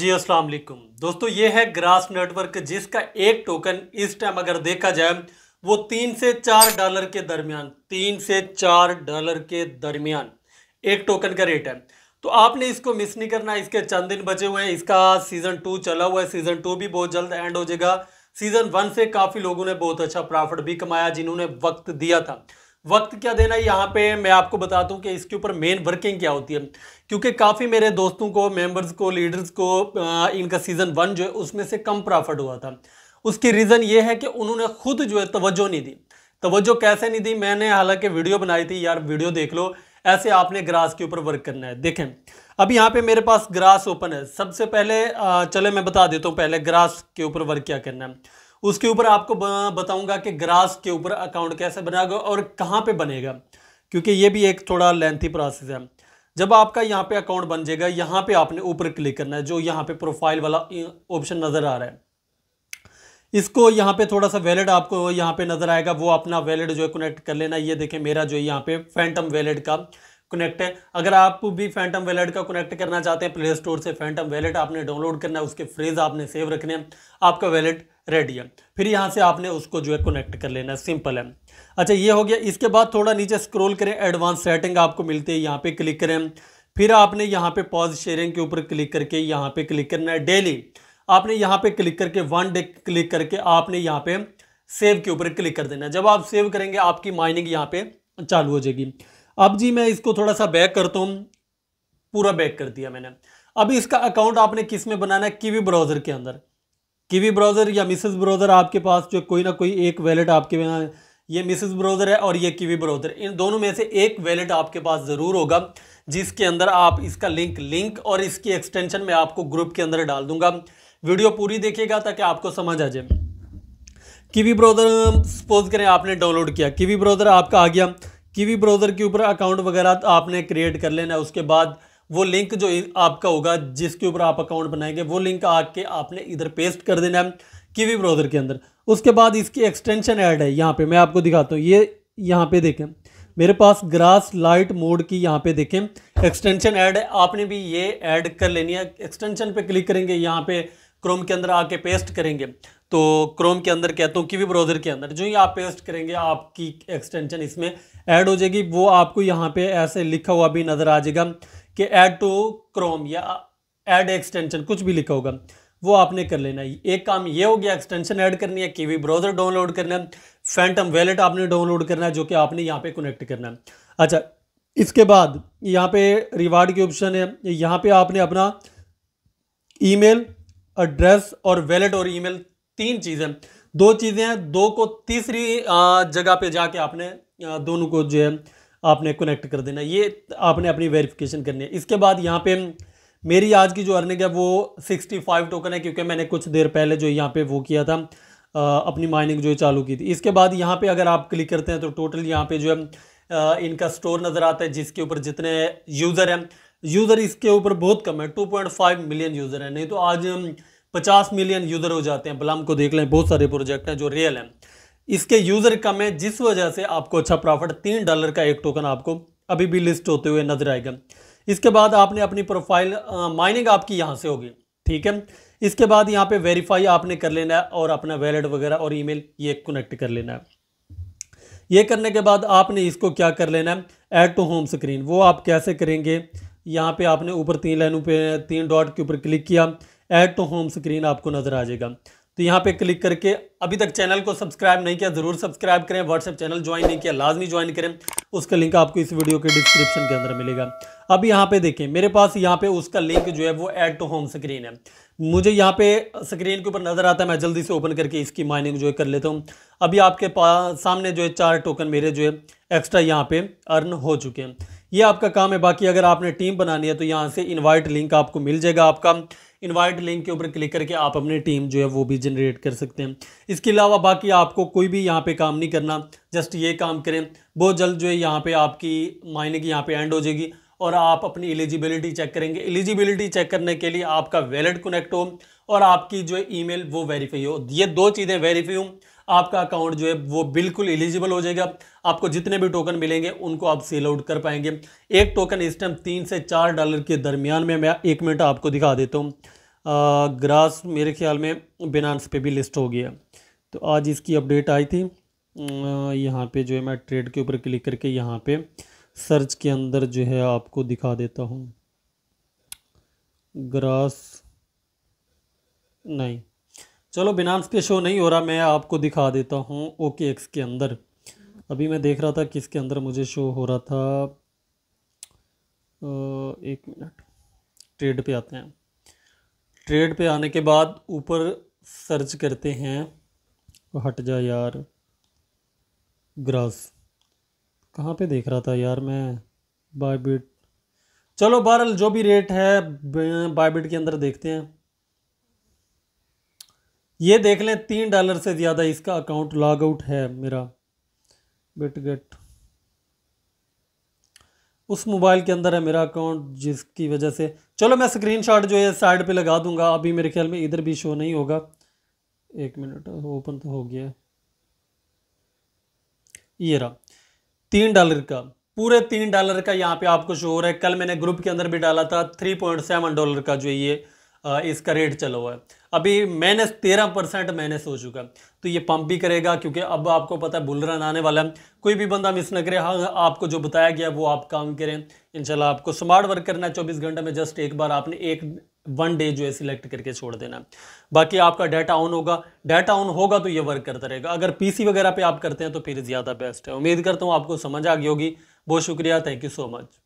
जी अस्सलाम वालेकुम दोस्तों ये है ग्रास नेटवर्क जिसका एक टोकन इस टाइम अगर देखा जाए वो तीन से चार डॉलर के दरमियान तीन से चार डॉलर के दरमियान एक टोकन का रेट है तो आपने इसको मिस नहीं करना इसके चंद दिन बचे हुए हैं इसका सीज़न टू चला हुआ है सीज़न टू भी बहुत जल्द एंड हो जाएगा सीज़न वन से काफ़ी लोगों ने बहुत अच्छा प्रॉफिट भी कमाया जिन्होंने वक्त दिया था वक्त क्या देना है यहाँ पे मैं आपको बता दूँ कि इसके ऊपर मेन वर्किंग क्या होती है क्योंकि काफ़ी मेरे दोस्तों को मेंबर्स को लीडर्स को इनका सीज़न वन जो है उसमें से कम प्रॉफिट हुआ था उसकी रीज़न ये है कि उन्होंने खुद जो है तवज्जो नहीं दी तवज्जो कैसे नहीं दी मैंने हालांकि वीडियो बनाई थी यार वीडियो देख लो ऐसे आपने ग्रास के ऊपर वर्क करना है देखें अब यहाँ पे मेरे पास ग्रास ओपन है सबसे पहले चले मैं बता देता हूँ पहले ग्रास के ऊपर वर्क क्या करना है उसके ऊपर आपको बताऊंगा कि ग्रास के ऊपर अकाउंट कैसे बनाएगा और कहाँ पे बनेगा क्योंकि ये भी एक थोड़ा लेंथी प्रोसेस है जब आपका यहाँ पे अकाउंट बन जाएगा यहाँ पे आपने ऊपर क्लिक करना है जो यहाँ पे प्रोफाइल वाला ऑप्शन नज़र आ रहा है इसको यहाँ पे थोड़ा सा वैलिड आपको यहाँ पे नज़र आएगा वो अपना वैलिड जो है कनेक्ट कर लेना ये देखें मेरा जो यहाँ पे फैंटम वैलिड का कनेक्ट है अगर आप भी फैंटम वैलेट का कनेक्ट करना चाहते हैं प्ले स्टोर से फैंटम वैलेट आपने डाउनलोड करना है उसके फ्रेज आपने सेव रखने हैं आपका वैलेट रेडियन फिर यहाँ से आपने उसको जो है कनेक्ट कर लेना है सिंपल है अच्छा ये हो गया इसके बाद थोड़ा नीचे स्क्रॉल करें एडवांस सेटिंग आपको मिलती है यहाँ पे क्लिक करें फिर आपने यहाँ पे पॉज शेयरिंग के ऊपर क्लिक करके यहाँ पे क्लिक करना है डेली आपने यहाँ पे क्लिक करके वन डे क्लिक करके आपने यहाँ पे सेव के ऊपर क्लिक कर देना है जब आप सेव करेंगे आपकी माइनिंग यहाँ पे चालू हो जाएगी अब जी मैं इसको थोड़ा सा बैक करता हूँ पूरा बैक कर दिया मैंने अभी इसका अकाउंट आपने किस में बनाना है कीवी ब्राउज़र के अंदर किवी ब्राउज़र या मिसेस ब्राउज़र आपके पास जो कोई ना कोई एक वैलेट आपके यहाँ ये मिसेस ब्राउज़र है और ये किवी ब्राउज़र इन दोनों में से एक वैलेट आपके पास ज़रूर होगा जिसके अंदर आप इसका लिंक लिंक और इसकी एक्सटेंशन में आपको ग्रुप के अंदर डाल दूंगा वीडियो पूरी देखिएगा ताकि आपको समझ आ जाए किवी ब्राउज़र सपोज करें आपने डाउनलोड किया किवी ब्राउज़र आपका आ गया किवी ब्राउज़र के ऊपर अकाउंट वगैरह आपने क्रिएट कर लेना है उसके बाद वो लिंक जो आपका होगा जिसके ऊपर आप अकाउंट बनाएंगे वो लिंक आके आपने इधर पेस्ट कर देना है किवी ब्राउज़र के अंदर उसके बाद इसकी एक्सटेंशन ऐड है यहाँ पे मैं आपको दिखाता हूँ ये यहाँ पे देखें मेरे पास ग्रास लाइट मोड की यहाँ पे देखें एक्सटेंशन ऐड है आपने भी ये ऐड कर लेनी है एक्सटेंशन पे क्लिक करेंगे यहाँ पे क्रोम के अंदर आके पेस्ट करेंगे तो क्रोम के अंदर कहता हूँ किवी ब्राउज़र के अंदर जो ही आप पेस्ट करेंगे आपकी एक्सटेंशन इसमें ऐड हो जाएगी वो आपको यहाँ पे ऐसे लिखा हुआ भी नज़र आ जाएगा कि ऐड टू क्रोम या ऐड एक्सटेंशन कुछ भी लिखा होगा वो आपने कर लेना है एक काम ये हो गया एक्सटेंशन ऐड करनी है कीवी ब्राउज़र डाउनलोड करना है फैंटम वैलेट आपने डाउनलोड करना है जो कि आपने यहाँ पे कनेक्ट करना है अच्छा इसके बाद यहाँ पे रिवार्ड की ऑप्शन है यहाँ पे आपने अपना ईमेल एड्रेस और वैलेट और ईमेल तीन चीज़ें दो चीज़ें हैं दो को तीसरी जगह पे जाके आपने दोनों को जो है आपने कनेक्ट कर देना ये आपने अपनी वेरिफिकेशन करनी है इसके बाद यहाँ पे मेरी आज की जो अर्निंग है वो 65 टोकन है क्योंकि मैंने कुछ देर पहले जो यहाँ पे वो किया था आ, अपनी माइनिंग जो है चालू की थी इसके बाद यहाँ पे अगर आप क्लिक करते हैं तो टोटल यहाँ पे जो है इनका स्टोर नज़र आता है जिसके ऊपर जितने यूज़र हैं यूज़र इसके ऊपर बहुत कम है टू मिलियन यूज़र है नहीं तो आज पचास मिलियन यूज़र हो जाते हैं बलम को देख लें बहुत सारे प्रोजेक्ट हैं जो रियल हैं इसके यूज़र कम है जिस वजह से आपको अच्छा प्रॉफिट तीन डॉलर का एक टोकन आपको अभी भी लिस्ट होते हुए नजर आएगा इसके बाद आपने अपनी प्रोफाइल माइनिंग आपकी यहाँ से होगी ठीक है इसके बाद यहाँ पे वेरीफाई आपने कर लेना है और अपना वैलेट वगैरह और ईमेल ये कनेक्ट कर लेना है ये करने के बाद आपने इसको क्या कर लेना है ऐड टू होम स्क्रीन वो आप कैसे करेंगे यहाँ पे आपने ऊपर तीन लाइनों पे तीन डॉट के ऊपर क्लिक किया ऐड टू होम स्क्रीन आपको नज़र आ जाएगा तो यहाँ पे क्लिक करके अभी तक चैनल को सब्सक्राइब नहीं किया ज़रूर सब्सक्राइब करें व्हाट्सएप चैनल ज्वाइन नहीं किया लाजमी ज्वाइन करें उसका लिंक आपको इस वीडियो के डिस्क्रिप्शन के अंदर मिलेगा अब यहाँ पे देखें मेरे पास यहाँ पे उसका लिंक जो है वो ऐड टू होम स्क्रीन है मुझे यहाँ पे स्क्रीन के ऊपर नज़र आता है मैं जल्दी से ओपन करके इसकी माइनिंग जो है कर लेता हूँ अभी आपके पास सामने जो है चार टोकन मेरे जो है एक्स्ट्रा यहाँ पे अर्न हो चुके हैं ये आपका काम है बाकी अगर आपने टीम बनानी है तो यहाँ से इनवाइट लिंक आपको मिल जाएगा आपका इनवाइट लिंक के ऊपर क्लिक करके आप अपनी टीम जो है वो भी जनरेट कर सकते हैं इसके अलावा बाकी आपको कोई भी यहाँ पे काम नहीं करना जस्ट ये काम करें बहुत जल्द जो है यहाँ पे आपकी माइनिंग यहाँ पे एंड हो जाएगी और आप अपनी एलिजिबिलिटी चेक करेंगे एलिजिबिलिटी चेक करने के लिए आपका वैलेट कनेक्ट हो और आपकी जो है ईमेल वो वेरीफाई हो ये दो चीज़ें वेरीफाई हों आपका अकाउंट जो है वो बिल्कुल एलिजिबल हो जाएगा आपको जितने भी टोकन मिलेंगे उनको आप सेल आउट कर पाएंगे एक टोकन इस टाइम तीन से चार डॉलर के दरमियान में मैं एक मिनट आपको दिखा देता हूँ ग्रास मेरे ख्याल में बिनानस पे भी लिस्ट हो गया तो आज इसकी अपडेट आई थी यहाँ पे जो है मैं ट्रेड के ऊपर क्लिक करके यहाँ पे सर्च के अंदर जो है आपको दिखा देता हूँ ग्रास नहीं चलो बिनांस पे शो नहीं हो रहा मैं आपको दिखा देता हूँ ओके एक्स के अंदर अभी मैं देख रहा था किसके अंदर मुझे शो हो रहा था एक मिनट ट्रेड पे आते हैं ट्रेड पे आने के बाद ऊपर सर्च करते हैं हट जा यार ग्रास कहाँ पे देख रहा था यार मैं बायबिट चलो बहरल जो भी रेट है बायबिट के अंदर देखते हैं ये देख लें तीन डॉलर से ज़्यादा इसका अकाउंट लॉग आउट है मेरा बिटगेट उस मोबाइल के अंदर है मेरा अकाउंट जिसकी वजह से चलो मैं स्क्रीनशॉट जो है साइड पे लगा दूंगा अभी मेरे ख्याल में इधर भी शो नहीं होगा एक मिनट ओपन तो हो गया ये रहा तीन डॉलर का पूरे तीन डॉलर का यहाँ पे आपको शो हो रहा है कल मैंने ग्रुप के अंदर भी डाला था थ्री पॉइंट सेवन डॉलर का जो ये इसका रेट चला हुआ है अभी माइनस तेरह परसेंट माइनस हो चुका है तो ये पंप भी करेगा क्योंकि अब आपको पता है बुलरन आने वाला है कोई भी बंदा मिस ना करे हाँ आपको जो बताया गया वो आप काम करें इंशाल्लाह आपको स्मार्ट वर्क करना है चौबीस घंटे में जस्ट एक बार आपने एक वन डे जो है सिलेक्ट करके छोड़ देना बाकी आपका डाटा ऑन होगा डाटा ऑन होगा तो ये वर्क करता रहेगा अगर पीसी वगैरह पे आप करते हैं तो फिर ज़्यादा बेस्ट है उम्मीद करता हूँ आपको समझ आ गई होगी बहुत शुक्रिया थैंक यू सो मच